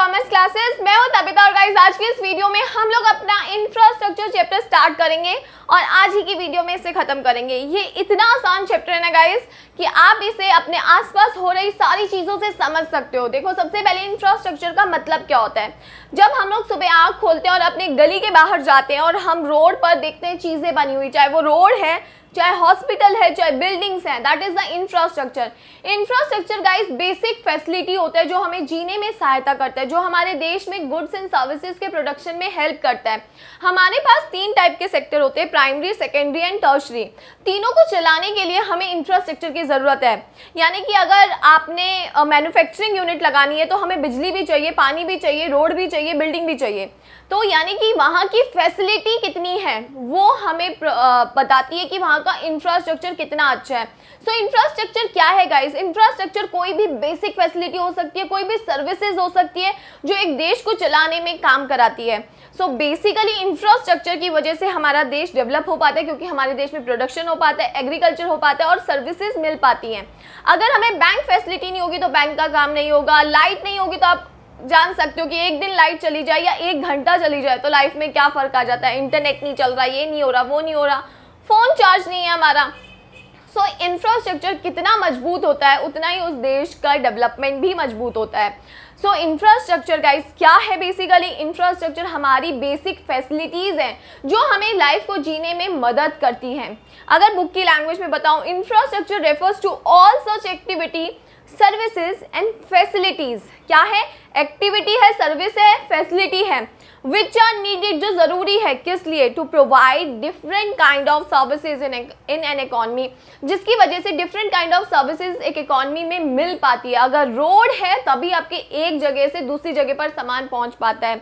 Commerce classes मैं हूं तबिता और गाइस आज की इस वीडियो में हम लोग अपना इंफ्रास्ट्रक्चर चैप्टर स्टार्ट करेंगे और आज ही की वीडियो में इसे खत्म करेंगे ये इतना आसान चैप्टर है ना गाइस कि आप इसे अपने आसपास हो रही सारी चीज़ों से समझ सकते हो देखो सबसे पहले इंफ्रास्ट्रक्चर का मतलब क्या होता है जब हम लोग सुबह आँख खोलते हैं और अपने गली के बाहर जाते हैं और हम रोड पर देखते हैं चीज़ें बनी हुई चाहे वो रोड है चाहे हॉस्पिटल है चाहे बिल्डिंग्स हैं that is the infrastructure infrastructure guys basic facility होता है जो हमें जीने में सहायता करता है जो हमारे देश में गुड्स एंड सर्विसेज के प्रोडक्शन में हेल्प करता है हमारे पास तीन टाइप के सेक्टर होते हैं प्राइमरी सेकेंडरी एंड टर्शरी तीनों को चलाने के लिए हमें इंफ्रास्ट्रक्चर की ज़रूरत है यानी कि अगर आपने मैनुफेक्चरिंग यूनिट लगानी है तो हमें बिजली भी चाहिए पानी भी चाहिए रोड भी चाहिए बिल्डिंग भी चाहिए तो यानी कि वहाँ की फैसिलिटी कितनी है वो हमें बताती है कि वहाँ यहाँ का इंफ्रास्ट्रक्चर कितना अच्छा है सो so, इंफ्रास्ट्रक्चर क्या है गाइज इंफ्रास्ट्रक्चर कोई भी बेसिक फैसिलिटी हो सकती है कोई भी सर्विसेज हो सकती है जो एक देश को चलाने में काम कराती है सो बेसिकली इंफ्रास्ट्रक्चर की वजह से हमारा देश डेवलप हो पाता है क्योंकि हमारे देश में प्रोडक्शन हो पाता है एग्रीकल्चर हो पाता है और सर्विसेज मिल पाती हैं अगर हमें बैंक फैसिलिटी नहीं होगी तो बैंक का काम नहीं होगा लाइट नहीं होगी तो आप जान सकते हो कि एक दिन लाइट चली जाए या एक घंटा चली जाए तो लाइफ में क्या फ़र्क आ जाता है इंटरनेट नहीं चल रहा ये नहीं हो रहा वो नहीं हो रहा फ़ोन चार्ज नहीं है हमारा सो so, इंफ्रास्ट्रक्चर कितना मजबूत होता है उतना ही उस देश का डेवलपमेंट भी मजबूत होता है सो इंफ्रास्ट्रक्चर गाइस क्या है बेसिकली इंफ्रास्ट्रक्चर हमारी बेसिक फैसिलिटीज़ हैं जो हमें लाइफ को जीने में मदद करती हैं अगर बुक की लैंग्वेज में बताऊं infrastructure refers to all such activity services and facilities क्या है एक्टिविटी है सर्विस है फैसिलिटी है विच आर नीडेड जो ज़रूरी है किस लिए to provide different kind of services in in an economy जिसकी वजह से डिफरेंट काइंड ऑफ सर्विसेज एक इकॉनमी में मिल पाती है अगर रोड है तभी आपके एक जगह से दूसरी जगह पर सामान पहुंच पाता है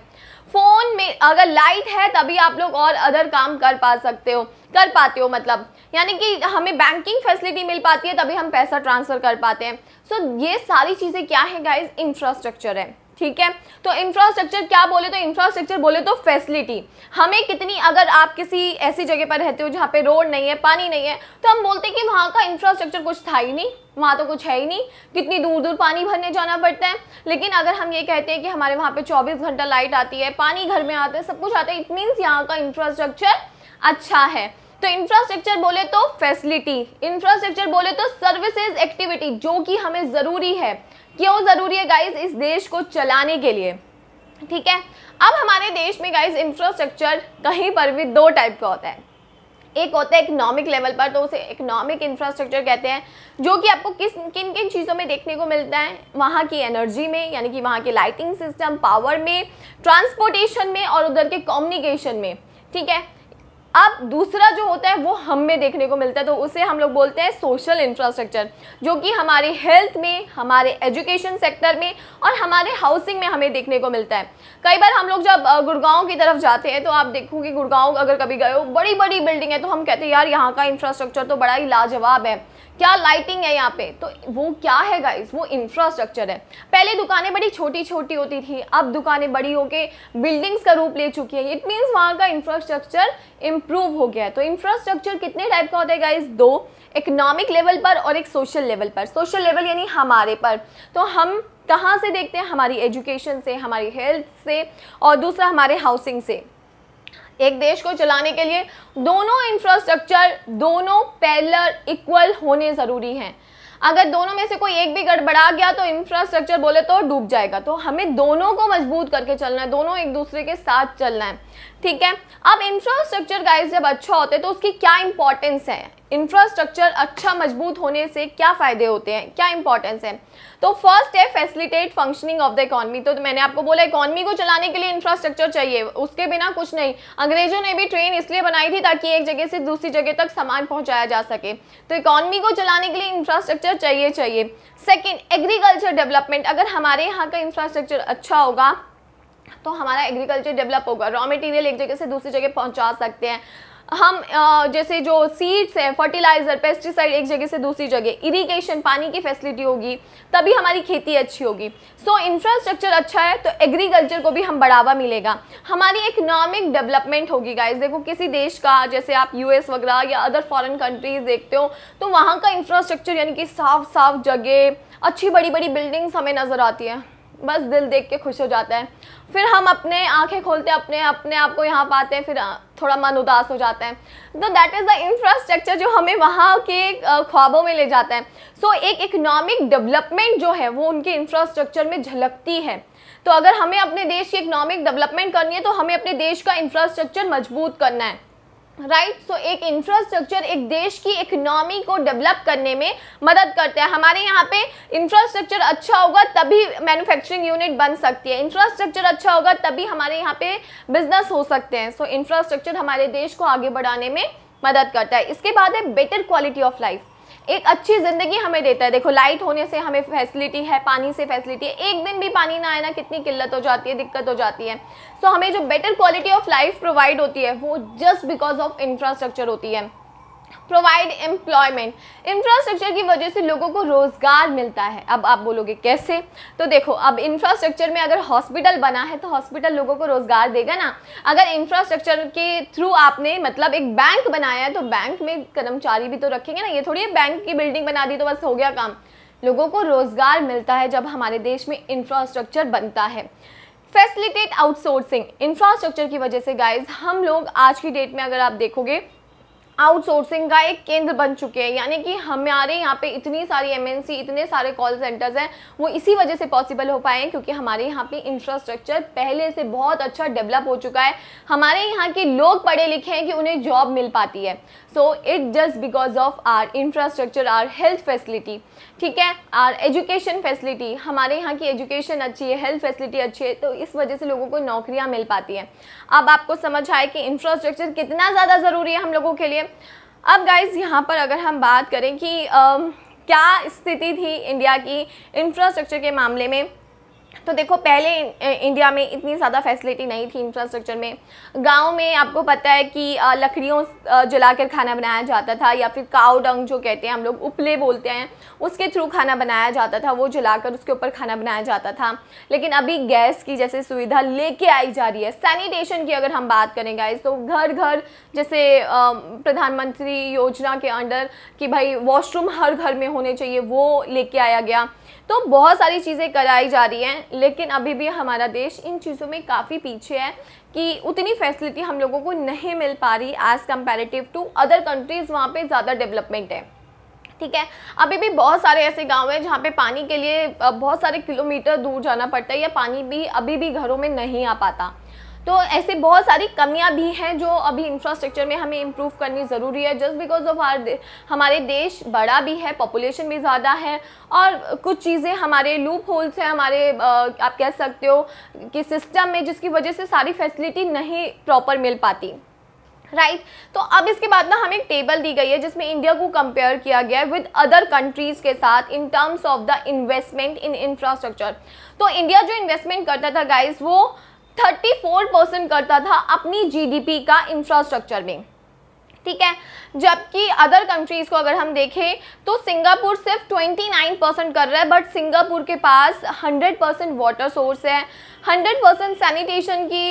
फ़ोन में अगर लाइट है तभी आप लोग और अदर काम कर पा सकते हो कर पाते हो मतलब यानी कि हमें बैंकिंग फैसिलिटी मिल पाती है तभी हम पैसा ट्रांसफ़र कर पाते हैं सो so, ये सारी चीज़ें क्या है गाइज इंफ्रास्ट्रक्चर है ठीक है तो इंफ्रास्ट्रक्चर क्या बोले तो इंफ्रास्ट्रक्चर बोले तो फैसिलिटी हमें कितनी अगर आप किसी ऐसी जगह पर रहते हो जहाँ पे रोड नहीं है पानी नहीं है तो हम बोलते हैं कि वहाँ का इंफ्रास्ट्रक्चर कुछ था ही नहीं वहाँ तो कुछ है ही नहीं कितनी दूर दूर पानी भरने जाना पड़ता है लेकिन अगर हम ये कहते हैं कि हमारे वहाँ पे चौबीस घंटा लाइट आती है पानी घर में आता है सब कुछ आता है इट मीन्स यहाँ का इंफ्रास्ट्रक्चर अच्छा है तो इंफ्रास्ट्रक्चर बोले तो फैसिलिटी इंफ्रास्ट्रक्चर बोले तो सर्विसेज एक्टिविटी जो कि हमें ज़रूरी है क्यों ज़रूरी है गाइज इस देश को चलाने के लिए ठीक है अब हमारे देश में गाइज इंफ्रास्ट्रक्चर कहीं पर भी दो टाइप का होता है एक होता है इकोनॉमिक लेवल पर तो उसे इकोनॉमिक इंफ्रास्ट्रक्चर कहते हैं जो कि आपको किस किन किन चीज़ों में देखने को मिलता है वहाँ की एनर्जी में यानी कि वहाँ के लाइटिंग सिस्टम पावर में ट्रांसपोर्टेशन में और उधर के कम्युनिकेशन में ठीक है अब दूसरा जो होता है वो हम में देखने को मिलता है तो उसे हम लोग बोलते हैं सोशल इंफ्रास्ट्रक्चर जो कि हमारे हेल्थ में हमारे एजुकेशन सेक्टर में और हमारे हाउसिंग में हमें देखने को मिलता है कई बार हम लोग जब गुड़गांव की तरफ जाते हैं तो आप देखोगे गुड़गांव अगर कभी गए हो बड़ी बड़ी बिल्डिंग है तो हम कहते हैं यार यहाँ का इंफ्रास्ट्रक्चर तो बड़ा ही लाजवाब है क्या लाइटिंग है यहाँ पे तो वो क्या है गाइज वो इंफ्रास्ट्रक्चर है पहले दुकानें बड़ी छोटी छोटी होती थी अब दुकानें बड़ी होके बिल्डिंग्स का रूप ले चुकी है इट मीन्स वहाँ का इंफ्रास्ट्रक्चर इम्प्रूव हो गया है तो इंफ्रास्ट्रक्चर कितने टाइप का होता है गाइज दो इकोनॉमिक लेवल पर और एक सोशल लेवल पर सोशल लेवल यानी हमारे पर तो हम कहाँ से देखते हैं हमारी एजुकेशन से हमारी हेल्थ से और दूसरा हमारे हाउसिंग से एक देश को चलाने के लिए दोनों इंफ्रास्ट्रक्चर दोनों पैलर इक्वल होने ज़रूरी हैं अगर दोनों में से कोई एक भी गड़बड़ा गया तो इंफ्रास्ट्रक्चर बोले तो डूब जाएगा तो हमें दोनों को मजबूत करके चलना है दोनों एक दूसरे के साथ चलना है ठीक है अब इंफ्रास्ट्रक्चर गाइस जब अच्छा होता है तो उसकी क्या इंपॉर्टेंस है इंफ्रास्ट्रक्चर अच्छा मजबूत होने से क्या फ़ायदे होते हैं क्या इंपॉर्टेंस है तो फर्स्ट है facilitate functioning of the economy तो मैंने आपको बोला इकॉनमी को चलाने के लिए इंफ्रास्ट्रक्चर चाहिए उसके बिना कुछ नहीं अंग्रेजों ने भी ट्रेन इसलिए बनाई थी ताकि एक जगह से दूसरी जगह तक सामान पहुंचाया जा सके तो इकॉनमी को चलाने के लिए इंफ्रास्ट्रक्चर चाहिए चाहिए सेकेंड एग्रीकल्चर डेवलपमेंट अगर हमारे यहाँ का इंफ्रास्ट्रक्चर अच्छा होगा तो हमारा एग्रीकल्चर डेवलप होगा रॉ मटेरियल एक जगह से दूसरी जगह पहुंचा सकते हैं हम जैसे जो सीड्स हैं फर्टिलाइज़र पेस्टिसाइड एक जगह से दूसरी जगह इरिगेशन पानी की फैसिलिटी होगी तभी हमारी खेती अच्छी होगी सो so, इंफ्रास्ट्रक्चर अच्छा है तो एग्रीकल्चर को भी हम बढ़ावा मिलेगा हमारी इकोनॉमिक डेवलपमेंट होगी गाइस देखो किसी देश का जैसे आप यूएस वगैरह या अदर फॉरन कंट्रीज़ देखते हो तो वहाँ का इंफ्रास्ट्रक्चर यानी कि साफ साफ जगह अच्छी बड़ी बड़ी बिल्डिंग्स हमें नज़र आती है बस दिल देख के खुश हो जाता है फिर हम अपने आंखें खोलते अपने अपने आप को यहाँ पाते हैं फिर थोड़ा मन उदास हो जाता है तो दैट इज़ द इंफ्रास्ट्रक्चर जो हमें वहाँ के ख्वाबों में ले जाता है सो so, एक इकोनॉमिक डेवलपमेंट जो है वो उनके इंफ्रास्ट्रक्चर में झलकती है तो अगर हमें अपने देश की इकोनॉमिक डेवलपमेंट करनी है तो हमें अपने देश का इंफ्रास्ट्रक्चर मजबूत करना है राइट right? सो so, एक इंफ्रास्ट्रक्चर एक देश की इकोनॉमी को डेवलप करने में मदद करते हैं हमारे यहाँ पे इंफ्रास्ट्रक्चर अच्छा होगा तभी मैन्युफैक्चरिंग यूनिट बन सकती है इंफ्रास्ट्रक्चर अच्छा होगा तभी हमारे यहाँ पे बिजनेस हो सकते हैं सो इंफ्रास्ट्रक्चर हमारे देश को आगे बढ़ाने में मदद करता है इसके बाद है बेटर क्वालिटी ऑफ लाइफ एक अच्छी ज़िंदगी हमें देता है देखो लाइट होने से हमें फैसिलिटी है पानी से फैसिलिटी है एक दिन भी पानी ना आए ना कितनी किल्लत हो जाती है दिक्कत हो जाती है सो so, हमें जो better quality of life provide होती है वो जस्ट बिकॉज ऑफ इंफ्रास्ट्रक्चर होती है प्रोवाइड एम्प्लॉयमेंट इंफ्रास्ट्रक्चर की वजह से लोगों को रोज़गार मिलता है अब आप बोलोगे कैसे तो देखो अब इंफ्रास्ट्रक्चर में अगर हॉस्पिटल बना है तो हॉस्पिटल लोगों को रोज़गार देगा ना अगर इंफ्रास्ट्रक्चर के थ्रू आपने मतलब एक बैंक बनाया है तो बैंक में कर्मचारी भी तो रखेंगे ना ये थोड़ी है बैंक की बिल्डिंग बना दी तो बस हो गया काम लोगों को रोज़गार मिलता है जब हमारे देश में इंफ्रास्ट्रक्चर बनता है फैसिलिटेट आउटसोर्सिंग इंफ्रास्ट्रक्चर की वजह से गाइज हम लोग आज की डेट में अगर आप देखोगे आउटसोर्सिंग का एक केंद्र बन चुके हैं यानी कि हमारे यहाँ पे इतनी सारी एमएनसी इतने सारे कॉल सेंटर्स हैं वो इसी वजह से पॉसिबल हो पाए हैं क्योंकि हमारे यहाँ पे इंफ्रास्ट्रक्चर पहले से बहुत अच्छा डेवलप हो चुका है हमारे यहाँ के लोग पढ़े लिखे हैं कि उन्हें जॉब मिल पाती है so it just because of our infrastructure our health facility ठीक है आर एजुकेशन फैसिलिटी हमारे यहाँ की एजुकेशन अच्छी है हेल्थ फैसिलिटी अच्छी है तो इस वजह से लोगों को नौकरियाँ मिल पाती हैं अब आपको समझ आए कि इंफ्रास्ट्रक्चर कितना ज़्यादा ज़रूरी है हम लोगों के लिए अब गाइज यहाँ पर अगर हम बात करें कि आ, क्या स्थिति थी इंडिया की इंफ्रास्ट्रक्चर के मामले में तो देखो पहले इंडिया में इतनी ज़्यादा फैसिलिटी नहीं थी इंफ्रास्ट्रक्चर में गांव में आपको पता है कि लकड़ियों जलाकर खाना बनाया जाता था या फिर काव डंग जो कहते हैं हम लोग उपले बोलते हैं उसके थ्रू खाना बनाया जाता था वो जलाकर उसके ऊपर खाना बनाया जाता था लेकिन अभी गैस की जैसे सुविधा लेके आई जा रही है सैनिटेशन की अगर हम बात करें गैस तो घर घर जैसे प्रधानमंत्री योजना के अंडर कि भाई वॉशरूम हर घर में होने चाहिए वो लेके आया गया तो बहुत सारी चीज़ें कराई जा रही हैं लेकिन अभी भी हमारा देश इन चीज़ों में काफ़ी पीछे है कि उतनी फैसिलिटी हम लोगों को नहीं मिल पा रही as comparative to other countries वहाँ पर ज़्यादा डेवलपमेंट है ठीक है अभी भी बहुत सारे ऐसे गांव हैं जहाँ पे पानी के लिए बहुत सारे किलोमीटर दूर जाना पड़ता है या पानी भी अभी भी घरों में नहीं आ पाता तो ऐसे बहुत सारी कमियां भी हैं जो अभी इंफ्रास्ट्रक्चर में हमें इम्प्रूव करनी ज़रूरी है जस्ट बिकॉज ऑफ आर हमारे देश बड़ा भी है पॉपुलेशन भी ज़्यादा है और कुछ चीज़ें हमारे लूप होल्स हैं हमारे आप कह सकते हो कि सिस्टम में जिसकी वजह से सारी फैसिलिटी नहीं प्रॉपर मिल पाती राइट right. तो अब इसके बाद ना हमें एक टेबल दी गई है जिसमें इंडिया को कंपेयर किया गया है विद अदर कंट्रीज़ के साथ in terms of the investment in infrastructure तो इंडिया जो इन्वेस्टमेंट करता था गाइस वो 34 परसेंट करता था अपनी जीडीपी का इंफ्रास्ट्रक्चर में ठीक है जबकि अदर कंट्रीज़ को अगर हम देखें तो सिंगापुर सिर्फ 29 परसेंट कर रहा है बट सिंगापुर के पास 100 परसेंट वाटर सोर्स है 100 परसेंट सैनिटेशन की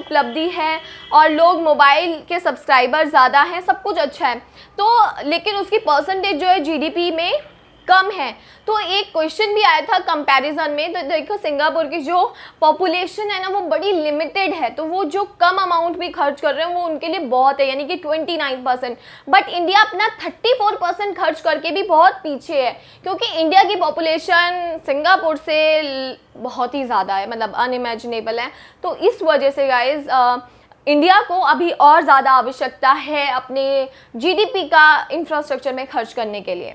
उपलब्धि है और लोग मोबाइल के सब्सक्राइबर ज़्यादा हैं सब कुछ अच्छा है तो लेकिन उसकी परसेंटेज जो है जीडीपी में कम है तो एक क्वेश्चन भी आया था कंपैरिजन में तो देखो सिंगापुर की जो पॉपुलेशन है ना वो बड़ी लिमिटेड है तो वो जो कम अमाउंट भी खर्च कर रहे हैं वो उनके लिए बहुत है यानी कि 29 परसेंट बट इंडिया अपना 34 परसेंट खर्च करके भी बहुत पीछे है क्योंकि इंडिया की पॉपुलेशन सिंगापुर से बहुत ही ज़्यादा है मतलब अनइमेजिनेबल है तो इस वजह से गाइज़ इंडिया को अभी और ज़्यादा आवश्यकता है अपने जीडीपी का इंफ्रास्ट्रक्चर में खर्च करने के लिए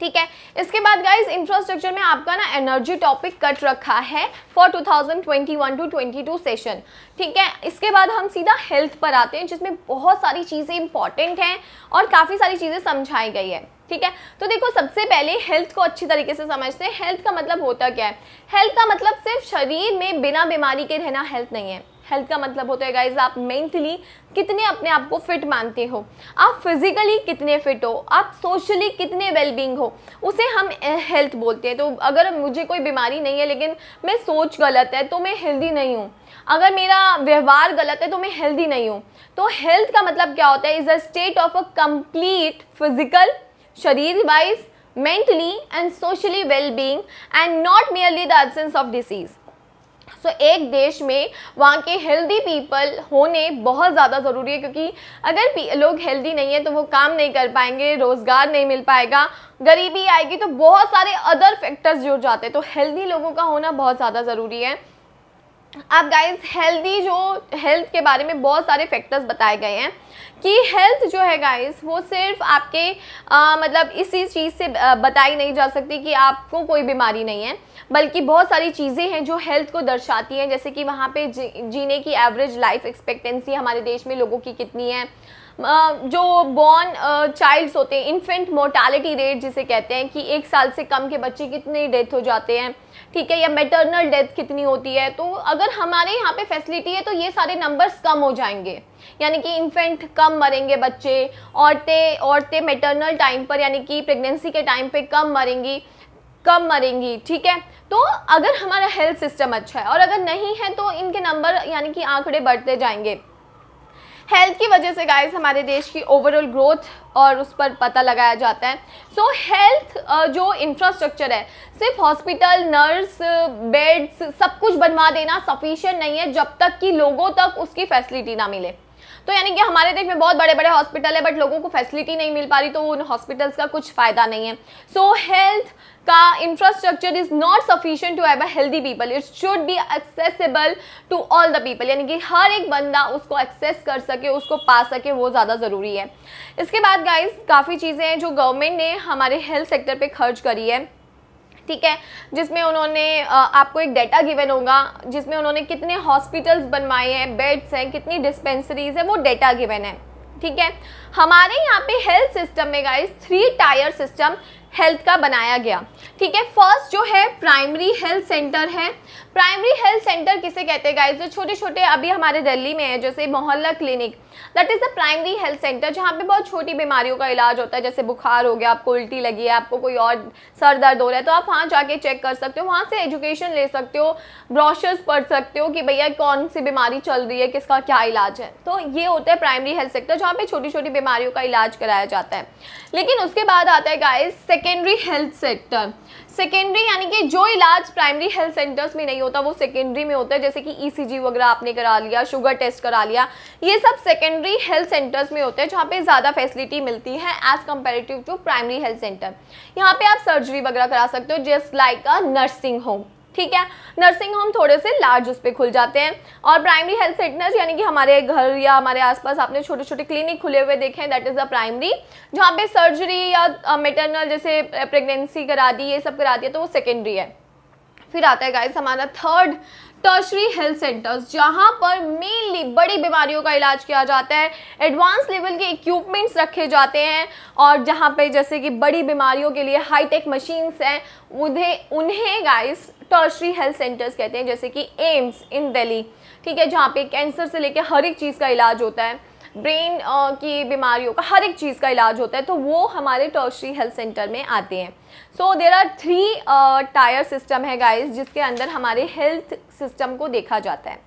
ठीक है इसके बाद गाइज इंफ्रास्ट्रक्चर में आपका ना एनर्जी टॉपिक कट रखा है फॉर 2021 टू 22 सेशन ठीक है इसके बाद हम सीधा हेल्थ पर आते हैं जिसमें बहुत सारी चीज़ें इंपॉर्टेंट हैं और काफ़ी सारी चीज़ें समझाई गई है ठीक है तो देखो सबसे पहले हेल्थ को अच्छी तरीके से समझते हैं हेल्थ का मतलब होता क्या है हेल्थ का मतलब सिर्फ शरीर में बिना बीमारी के रहना हेल्थ नहीं है हेल्थ का मतलब होता है गाइज आप मेंटली कितने अपने आप को फिट मानते हो आप फिजिकली कितने फिट हो आप सोशली कितने वेलबींग हो उसे हम हेल्थ बोलते हैं तो अगर मुझे कोई बीमारी नहीं है लेकिन मैं सोच गलत है तो मैं हेल्दी नहीं हूँ अगर मेरा व्यवहार गलत है तो मैं हेल्दी नहीं हूँ तो हेल्थ का मतलब क्या होता है is a state of a complete physical शरीर wise mentally and socially well being and not merely the absence of disease so so, एक देश में वहाँ के हेल्दी पीपल होने बहुत ज़्यादा ज़रूरी है क्योंकि अगर लोग हेल्दी नहीं है तो वो काम नहीं कर पाएंगे रोज़गार नहीं मिल पाएगा गरीबी आएगी तो बहुत सारे अदर फैक्टर्स जुड़ जाते हैं तो हेल्दी लोगों का होना बहुत ज़्यादा ज़रूरी है आप गाइज हेल्दी जो हेल्थ के बारे में बहुत सारे फैक्टर्स बताए गए हैं कि हेल्थ जो है गाइस वो सिर्फ आपके आ, मतलब इसी चीज़ से बताई नहीं जा सकती कि आपको कोई बीमारी नहीं है बल्कि बहुत सारी चीज़ें हैं जो हेल्थ को दर्शाती हैं जैसे कि वहाँ पे जी, जीने की एवरेज लाइफ एक्सपेक्टेंसी हमारे देश में लोगों की कितनी है जो बॉर्न चाइल्ड्स होते हैं इन्फेंट मोर्टालिटी रेट जिसे कहते हैं कि एक साल से कम के बच्चे कितने डेथ हो जाते हैं ठीक है या मेटर्नल डेथ कितनी होती है तो अगर हमारे यहाँ पे फैसिलिटी है तो ये सारे नंबर्स कम हो जाएंगे यानी कि इन्फेंट कम मरेंगे बच्चे औरतें औरतें मेटर्नल टाइम पर यानी कि प्रेगनेंसी के टाइम पे कम मरेंगी कम मरेंगी ठीक है तो अगर हमारा हेल्थ सिस्टम अच्छा है और अगर नहीं है तो इनके नंबर यानी कि आंकड़े बढ़ते जाएंगे हेल्थ की वजह से गाइस हमारे देश की ओवरऑल ग्रोथ और उस पर पता लगाया जाता है सो so, हेल्थ जो इंफ्रास्ट्रक्चर है सिर्फ हॉस्पिटल नर्स बेड्स सब कुछ बनवा देना सफिशियंट नहीं है जब तक कि लोगों तक उसकी फैसिलिटी ना मिले तो यानी कि हमारे देश में बहुत बड़े बड़े हॉस्पिटल है बट लोगों को फैसिलिटी नहीं मिल पा रही तो उन हॉस्पिटल्स का कुछ फ़ायदा नहीं है सो हेल्थ का infrastructure is not sufficient to have a healthy people it should be accessible to all the people यानी कि हर एक बंदा उसको एक्सेस कर सके उसको पा सके वो ज़्यादा ज़रूरी है इसके बाद गाइज काफ़ी चीज़ें हैं जो गवर्नमेंट ने हमारे हेल्थ सेक्टर पर खर्च करी है ठीक है जिसमें उन्होंने आपको एक डेटा गिवन होगा जिसमें उन्होंने कितने हॉस्पिटल्स बनवाए हैं बेड्स हैं कितनी डिस्पेंसरीज है वो डेटा गिवन है ठीक है हमारे यहाँ पे हेल्थ सिस्टम में guys three tier system health का बनाया गया ठीक है फर्स्ट जो है प्राइमरी हेल्थ सेंटर है प्राइमरी हेल्थ सेंटर किसे कहते हैं गाइस जो छोटे छोटे अभी हमारे दिल्ली में है जैसे मोहल्ला clinic that is the primary health centre जहाँ पे बहुत छोटी बीमारियों का इलाज होता है जैसे बुखार हो गया आपको उल्टी लगी है आपको कोई और सर दर्द हो रहा है तो आप वहाँ जाके चेक कर सकते हो वहाँ से एजुकेशन ले सकते हो ब्रॉशर्स पढ़ सकते हो कि भैया कौन सी बीमारी चल रही है किसका क्या इलाज है तो ये होता है प्राइमरी हेल्थ सेक्टर जहाँ पे छोटी छोटी बीमारियों का इलाज कराया जाता है लेकिन उसके बाद आता है guys secondary health sector secondary यानी कि जो इलाज प्राइमरी हेल्थ सेंटर्स में नहीं होता वो सेकेंडरी में होता है जैसे कि ईसीजी e वगैरह आपने करा लिया शुगर टेस्ट करा लिया ये सब सेकेंडरी हेल्थ सेंटर्स में होते हैं जहाँ पे ज़्यादा फैसिलिटी मिलती है as comparative to primary health centre यहाँ पे आप सर्जरी वगैरह करा सकते हो just like a nursing home ठीक है नर्सिंग होम थोड़े से लार्ज उस पर खुल जाते हैं और प्राइमरी हेल्थ सेंटर्स यानी कि हमारे घर या हमारे आसपास आपने छोटे छोटे क्लिनिक खुले हुए देखे हैं दैट इज़ द प्राइमरी जहाँ पे सर्जरी या मेटरनल जैसे प्रेगनेंसी करा दी ये सब करा दिया तो वो सेकेंडरी है फिर आता है गाइस हमारा थर्ड टर्शरी हेल्थ सेंटर्स जहाँ पर मेनली बड़ी बीमारियों का इलाज किया जाता है एडवांस लेवल के इक्विपमेंट्स रखे जाते हैं और जहाँ पे जैसे कि बड़ी बीमारियों के लिए हाईटेक मशीन्स हैं उन्हें उन्हें गाइस टर्शरी हेल्थ सेंटर्स कहते हैं जैसे कि एम्स इन दिल्ली ठीक है जहाँ पे कैंसर से लेकर हर एक चीज़ का इलाज होता है ब्रेन की बीमारियों का हर एक चीज़ का इलाज होता है तो वो हमारे टर्शरी हेल्थ सेंटर में आते हैं so there are three tier system है गाइस जिसके अंदर हमारे हेल्थ सिस्टम को देखा जाता है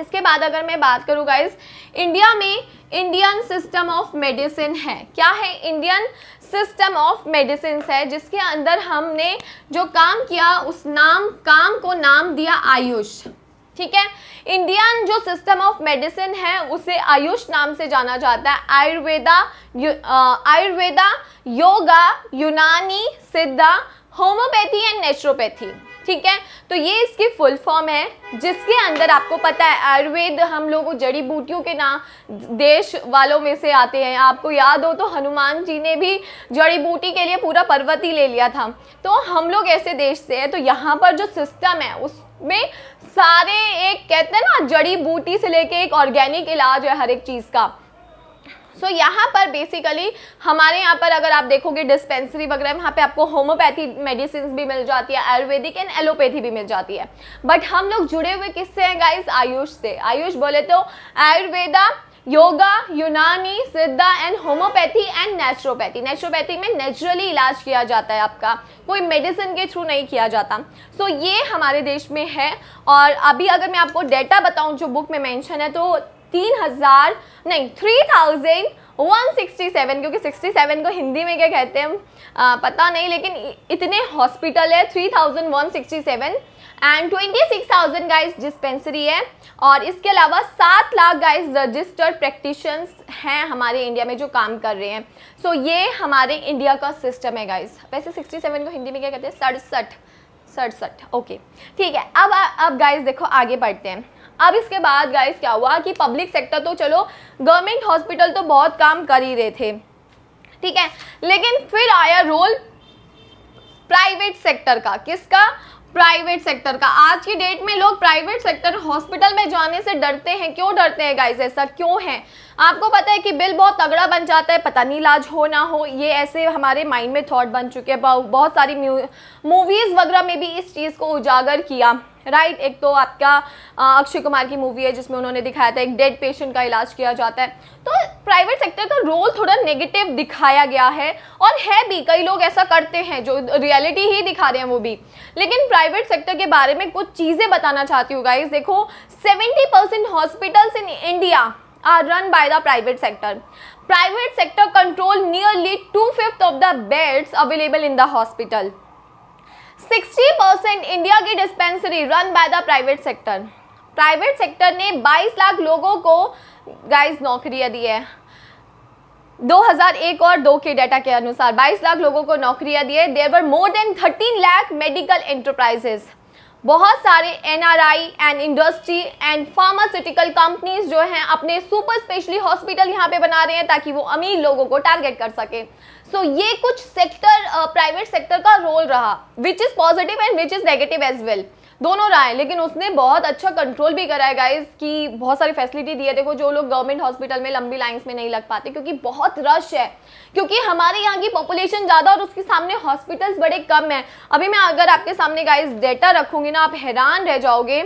इसके बाद अगर मैं बात करूँ गाइज इंडिया में इंडियन सिस्टम ऑफ मेडिसिन है क्या है इंडियन सिस्टम ऑफ मेडिसिन है जिसके अंदर हमने जो काम किया उस नाम काम को नाम दिया आयुष ठीक है इंडियन जो सिस्टम ऑफ मेडिसिन है उसे आयुष नाम से जाना जाता है आयुर्वेदा आयुर्वेदा योगा यूनानी सिद्धा होम्योपैथी एंड नेचुरोपैथी ठीक है तो ये इसकी फुल फॉर्म है जिसके अंदर आपको पता है आयुर्वेद हम लोग जड़ी बूटियों के नाम देश वालों में से आते हैं आपको याद हो तो हनुमान जी ने भी जड़ी बूटी के लिए पूरा पर्वत ही ले लिया था तो हम लोग ऐसे देश से हैं तो यहाँ पर जो सिस्टम है उसमें सारे एक कहते हैं ना जड़ी बूटी से लेके एक ऑर्गेनिक इलाज है हर एक चीज़ का सो so, यहाँ पर बेसिकली हमारे यहाँ पर अगर आप देखोगे डिस्पेंसरी वगैरह वहाँ पे आपको होम्योपैथी मेडिसिन भी मिल जाती है आयुर्वेदिक एंड एलोपैथी भी मिल जाती है बट हम लोग जुड़े हुए किससे हैं गाइस आयुष से आयुष बोले तो Ayurveda yoga Unani Siddha and homeopathy and naturopathy naturopathy में नेचुरली इलाज किया जाता है आपका कोई मेडिसिन के थ्रू नहीं किया जाता सो so, ये हमारे देश में है और अभी अगर मैं आपको डेटा बताऊं जो बुक में मेंशन है तो तीन हजार नहीं three thousand one sixty seven क्योंकि सिक्सटी सेवन को हिंदी में क्या कहते हैं हम पता नहीं लेकिन इतने हॉस्पिटल है three thousand one sixty seven and twenty six thousand guys dispensary है और इसके अलावा सात लाख गाइज रजिस्टर्ड प्रैक्टिशंस हैं हमारे इंडिया में जो काम कर रहे हैं सो so, ये हमारे इंडिया का सिस्टम है गाइज वैसे सिक्सटी सेवन को हिंदी में क्या कहते हैं सड़सठ सड़सठ ओके ठीक है अब अब गाइज देखो आगे बढ़ते हैं अब इसके बाद गाइस क्या हुआ कि पब्लिक सेक्टर तो चलो गवर्नमेंट हॉस्पिटल तो बहुत काम कर ही रहे थे ठीक है लेकिन फिर आया रोल प्राइवेट सेक्टर का किसका प्राइवेट सेक्टर का आज की डेट में लोग प्राइवेट सेक्टर हॉस्पिटल में जाने से डरते हैं क्यों डरते हैं गाइस ऐसा क्यों है आपको पता है कि बिल बहुत तगड़ा बन जाता है पता नहीं इलाज हो ना हो ये ऐसे हमारे माइंड में थॉट बन चुके हैं बहुत सारी मूवीज़ वगैरह में भी इस चीज़ को उजागर किया राइट एक तो आपका अक्षय कुमार की मूवी है जिसमें उन्होंने दिखाया था एक डेड पेशेंट का इलाज किया जाता है तो प्राइवेट सेक्टर का रोल थोड़ा नेगेटिव दिखाया गया है और है भी कई लोग ऐसा करते हैं जो रियलिटी ही दिखा रहे हैं वो भी लेकिन प्राइवेट सेक्टर के बारे में कुछ चीज़ें बताना चाहती हूँ गाइज देखो seventy percent hospitals in India are run by the private sector private sector control nearly two fifth of the beds available in the hospital sixty percent India की dispensary run by the private sector private sector ने 22 लाख लोगों को guys नौकरियां दी है 2001 और 2 के data के अनुसार 22 लाख लोगों को नौकरियां दी है there were more than 13 lakh medical enterprises बहुत सारे NRI and industry and pharmaceutical companies जो हैं अपने सुपर स्पेशली हॉस्पिटल यहाँ पे बना रहे हैं ताकि वो अमीर लोगों को टारगेट कर सके सो so, ये कुछ सेक्टर प्राइवेट सेक्टर का रोल रहा which is positive and which is negative as well दोनों राय लेकिन उसने बहुत अच्छा कंट्रोल भी करा है गाइज कि बहुत सारी फैसिलिटी दी है देखो जो लोग गवर्नमेंट हॉस्पिटल में लंबी लाइन्स में नहीं लग पाते क्योंकि बहुत रश है क्योंकि हमारे यहाँ की पॉपुलेशन ज़्यादा और उसके सामने हॉस्पिटल्स बड़े कम हैं अभी मैं अगर आपके सामने गाइज डेटा रखूँगी ना आप हैरान रह जाओगे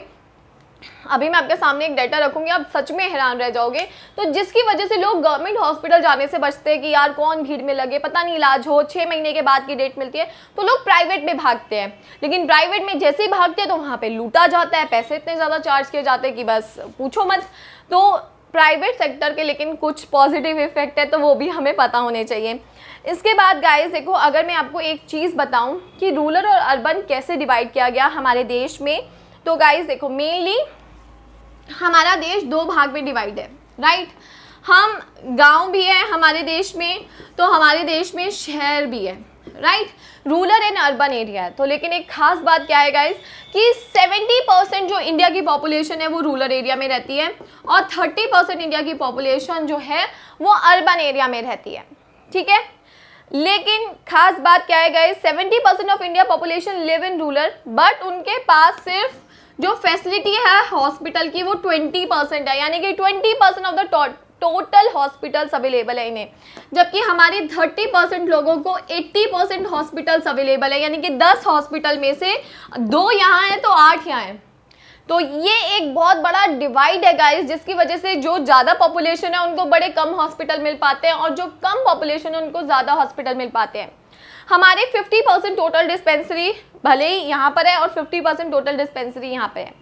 अभी मैं आपके सामने एक डेटा रखूंगी आप सच में हैरान रह जाओगे तो जिसकी वजह से लोग गवर्नमेंट हॉस्पिटल जाने से बचते हैं कि यार कौन भीड़ में लगे पता नहीं इलाज हो छः महीने के बाद की डेट मिलती है तो लोग प्राइवेट में भागते हैं लेकिन प्राइवेट में जैसे ही भागते हैं तो वहाँ पर लूटा जाता है पैसे इतने ज़्यादा चार्ज किए जाते हैं कि बस पूछो मत तो प्राइवेट सेक्टर के लेकिन कुछ पॉजिटिव इफेक्ट है तो वो भी हमें पता होने चाहिए इसके बाद गाइस देखो अगर मैं आपको एक चीज़ बताऊं कि रूरल और अर्बन कैसे डिवाइड किया गया हमारे देश में तो गाइस देखो मेनली हमारा देश दो भाग में डिवाइड है राइट हम गांव भी है हमारे देश में तो हमारे देश में शहर भी है right rural and urban area है तो लेकिन एक खास बात क्या है गाइज कि 70 परसेंट जो इंडिया की पॉपुलेशन है वो रूरल एरिया में रहती है और 30 परसेंट इंडिया की पॉपुलेशन जो है वो अर्बन एरिया में रहती है ठीक है लेकिन खास बात क्या है guys 70 percent of India population live in rural but उनके पास सिर्फ जो फैसिलिटी है हॉस्पिटल की वो ट्वेंटी परसेंट है यानी कि twenty percent of the total hospitals available है इन्हें जबकि हमारे 30 परसेंट लोगों को 80 परसेंट हॉस्पिटल्स अवेलेबल है यानी कि 10 हॉस्पिटल में से दो यहाँ हैं तो आठ यहाँ हैं तो ये एक बहुत बड़ा डिवाइड है गाइस जिसकी वजह से जो ज़्यादा पॉपुलेशन है उनको बड़े कम हॉस्पिटल मिल पाते हैं और जो कम पॉपुलेशन है उनको ज़्यादा हॉस्पिटल मिल पाते हैं हमारे 50 परसेंट टोटल डिस्पेंसरी भले ही यहाँ पर है और 50 परसेंट टोटल डिस्पेंसरी यहाँ पे है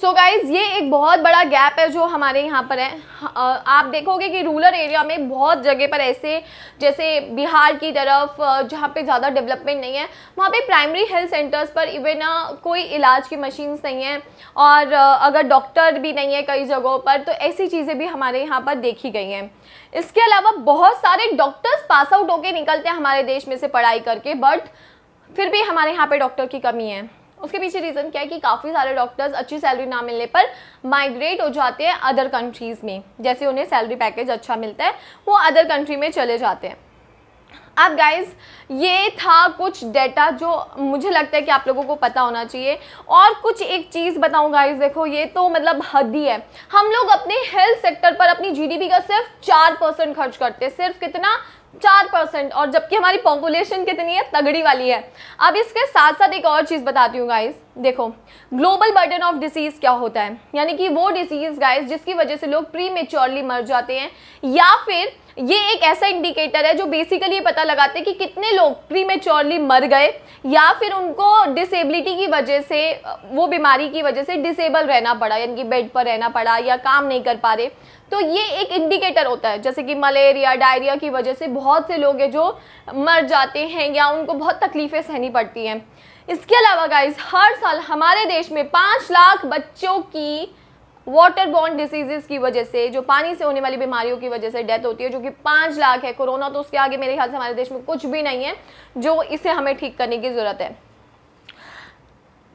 सो so गाइज़ ये एक बहुत बड़ा गैप है जो हमारे यहाँ पर है हाँ, आप देखोगे कि रूरल एरिया में बहुत जगह पर ऐसे जैसे बिहार की तरफ जहाँ पे ज़्यादा डेवलपमेंट नहीं है वहाँ पे प्राइमरी हेल्थ सेंटर्स पर इवन कोई इलाज की मशीन्स नहीं है और अगर डॉक्टर भी नहीं है कई जगहों पर तो ऐसी चीज़ें भी हमारे यहाँ पर देखी गई हैं इसके अलावा बहुत सारे डॉक्टर्स पास आउट होकर निकलते हैं हमारे देश में से पढ़ाई करके बट फिर भी हमारे यहाँ पर डॉक्टर की कमी है उसके पीछे रीज़न क्या है कि काफ़ी सारे डॉक्टर्स अच्छी सैलरी ना मिलने पर माइग्रेट हो जाते हैं अदर कंट्रीज़ में जैसे उन्हें सैलरी पैकेज अच्छा मिलता है वो अदर कंट्री में चले जाते हैं अब गाइज ये था कुछ डेटा जो मुझे लगता है कि आप लोगों को पता होना चाहिए और कुछ एक चीज़ बताऊं गाइज देखो ये तो मतलब हद ही है हम लोग अपने हेल्थ सेक्टर पर अपनी जीडीपी का सिर्फ चार परसेंट खर्च करते हैं सिर्फ कितना चार परसेंट और जबकि हमारी पॉपुलेशन कितनी है तगड़ी वाली है अब इसके साथ साथ एक और चीज़ बताती हूँ गाइस देखो ग्लोबल बर्डन ऑफ डिसीज़ क्या होता है यानी कि वो डिसीज़ गाइस जिसकी वजह से लोग प्री मेच्योरली मर जाते हैं या फिर ये एक ऐसा इंडिकेटर है जो बेसिकली ये पता लगाते हैं कि कितने लोग प्री मेच्योरली मर गए या फिर उनको डिसेबिलिटी की वजह से वो बीमारी की वजह से डिसेबल रहना पड़ा यानी कि बेड पर रहना पड़ा या काम नहीं कर पा रहे तो ये एक इंडिकेटर होता है जैसे कि मलेरिया डायरिया की वजह से बहुत से लोग हैं जो मर जाते हैं या उनको बहुत तकलीफ़ें सहनी पड़ती हैं इसके अलावा गाइज हर साल हमारे देश में पाँच लाख बच्चों की वाटर बॉर्न डिसीजेज की वजह से जो पानी से होने वाली बीमारियों की वजह से डेथ होती है जो कि पाँच लाख है कोरोना तो उसके आगे मेरे ख्याल से हमारे देश में कुछ भी नहीं है जो इसे हमें ठीक करने की ज़रूरत है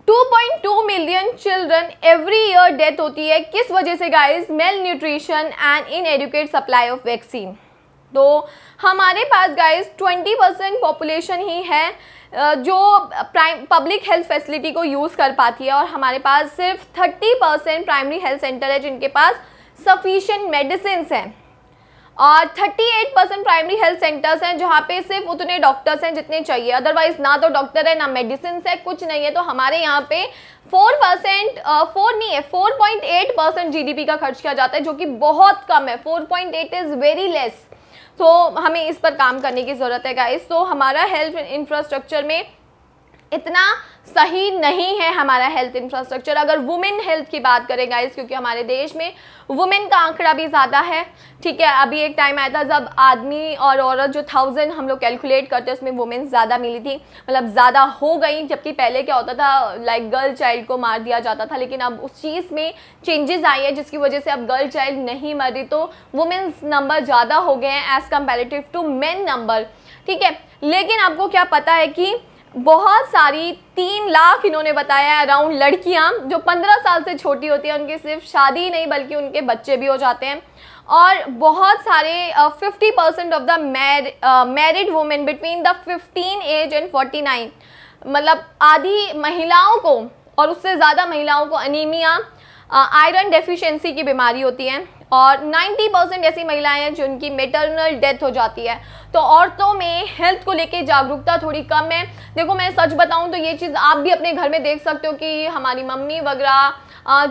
2.2 million children every year death होती है किस वजह से guys malnutrition and inadequate supply of vaccine तो हमारे पास गाइस 20 परसेंट पॉपुलेशन ही है जो प्राइम पब्लिक हेल्थ फैसिलिटी को यूज़ कर पाती है और हमारे पास सिर्फ 30 परसेंट प्राइमरी हेल्थ सेंटर है जिनके पास सफिशेंट मेडिसिन हैं thirty eight percent primary health centres हैं जहाँ पे सिर्फ उतने डॉक्टर्स हैं जितने चाहिए अदरवाइज ना तो डॉक्टर है ना मेडिसिन है कुछ नहीं है तो हमारे यहाँ पे फोर परसेंट फोर नहीं है फोर पॉइंट एट परसेंट जी का खर्च किया जाता है जो कि बहुत कम है four point eight is very less तो हमें इस पर काम करने की ज़रूरत है गाइस तो हमारा हेल्थ इंफ्रास्ट्रक्चर में इतना सही नहीं है हमारा हेल्थ इंफ्रास्ट्रक्चर अगर वुमेन हेल्थ की बात करें गाइस क्योंकि हमारे देश में वुमेन का आंकड़ा भी ज़्यादा है ठीक है अभी एक टाइम आया था जब आदमी और औरत जो थाउजेंड हम लोग कैलकुलेट करते उसमें वुमेन ज़्यादा मिली थी मतलब ज़्यादा हो गई जबकि पहले क्या होता था लाइक गर्ल चाइल्ड को मार दिया जाता था लेकिन अब उस चीज़ में चेंजेस आई है जिसकी वजह से अब गर्ल चाइल्ड नहीं मरी तो वुमेन्स नंबर ज़्यादा हो गए हैं as comparative to men number ठीक है लेकिन आपको क्या पता है कि बहुत सारी तीन लाख इन्होंने बताया है अराउंड लड़कियां जो पंद्रह साल से छोटी होती हैं उनकी सिर्फ शादी ही नहीं बल्कि उनके बच्चे भी हो जाते हैं और बहुत सारे fifty percent of the married women between the fifteen age and forty nine मतलब आधी महिलाओं को और उससे ज़्यादा महिलाओं को अनिमिया आयरन डेफिशिएंसी की बीमारी होती है और 90 परसेंट ऐसी महिलाएं हैं जिनकी मेटरनल डेथ हो जाती है तो औरतों में हेल्थ को लेके जागरूकता थोड़ी कम है देखो मैं सच बताऊं तो ये चीज़ आप भी अपने घर में देख सकते हो कि हमारी मम्मी वगैरह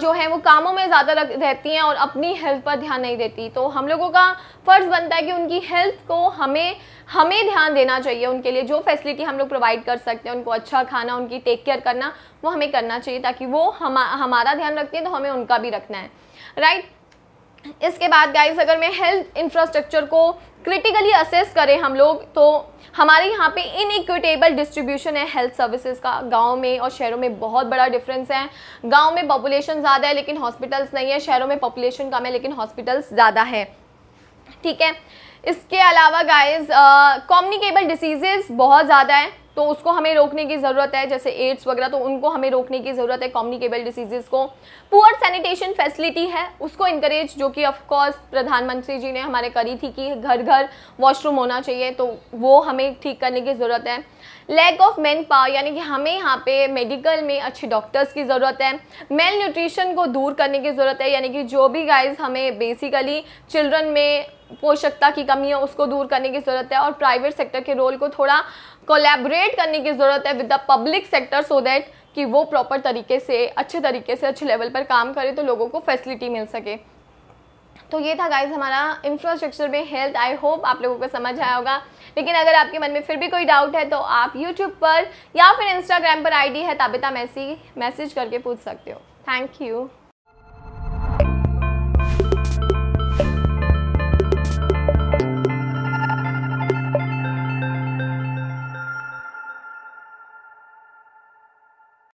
जो है वो कामों में ज़्यादा रहती हैं और अपनी हेल्थ पर ध्यान नहीं देती तो हम लोगों का फ़र्ज़ बनता है कि उनकी हेल्थ को हमें हमें ध्यान देना चाहिए उनके लिए जो फैसिलिटी हम लोग प्रोवाइड कर सकते हैं उनको अच्छा खाना उनकी टेक केयर करना वो हमें करना चाहिए ताकि वो हम हमारा ध्यान रखते हैं तो हमें उनका भी रखना है राइट right? इसके बाद गाइस अगर मैं हेल्थ इंफ्रास्ट्रक्चर को क्रिटिकली असेस करें हम लोग तो हमारे यहाँ पे इनइक्विटेबल डिस्ट्रीब्यूशन है हेल्थ सर्विसेज का गांव में और शहरों में बहुत बड़ा डिफरेंस है गांव में पॉपुलेशन ज़्यादा है लेकिन हॉस्पिटल्स नहीं है शहरों में पॉपुलेशन कम है लेकिन हॉस्पिटल्स ज़्यादा है ठीक है इसके अलावा गाइज कॉम्युनिकेबल डिसीजेज बहुत ज़्यादा है तो उसको हमें रोकने की ज़रूरत है जैसे एड्स वगैरह तो उनको हमें रोकने की ज़रूरत है कॉम्युनिकेबल डिसीजेस को पुअर सैनिटेशन फैसिलिटी है उसको इंकरेज जो कि ऑफकोर्स प्रधानमंत्री जी ने हमारे करी थी कि घर घर वॉशरूम होना चाहिए तो वो हमें ठीक करने की ज़रूरत है लैक ऑफ मैन पावर यानी कि हमें यहाँ पे मेडिकल में अच्छे डॉक्टर्स की ज़रूरत है मेल न्यूट्रिशन को दूर करने की ज़रूरत है यानी कि जो भी गाइज हमें बेसिकली चिल्ड्रन में पोषकता की कमी है उसको दूर करने की ज़रूरत है और प्राइवेट सेक्टर के रोल को थोड़ा कोलेबरेट करने की ज़रूरत है with the public sector so that कि वो प्रॉपर तरीके से अच्छे तरीके से अच्छे लेवल पर काम करे तो लोगों को फैसिलिटी मिल सके तो ये था गाइज हमारा इंफ्रास्ट्रक्चर में हेल्थ आई होप आप लोगों को समझ आया होगा लेकिन अगर आपके मन में फिर भी कोई डाउट है तो आप यूट्यूब पर या फिर इंस्टाग्राम पर आईडी है ताबिता मैसी मैसेज करके पूछ सकते हो थैंक यू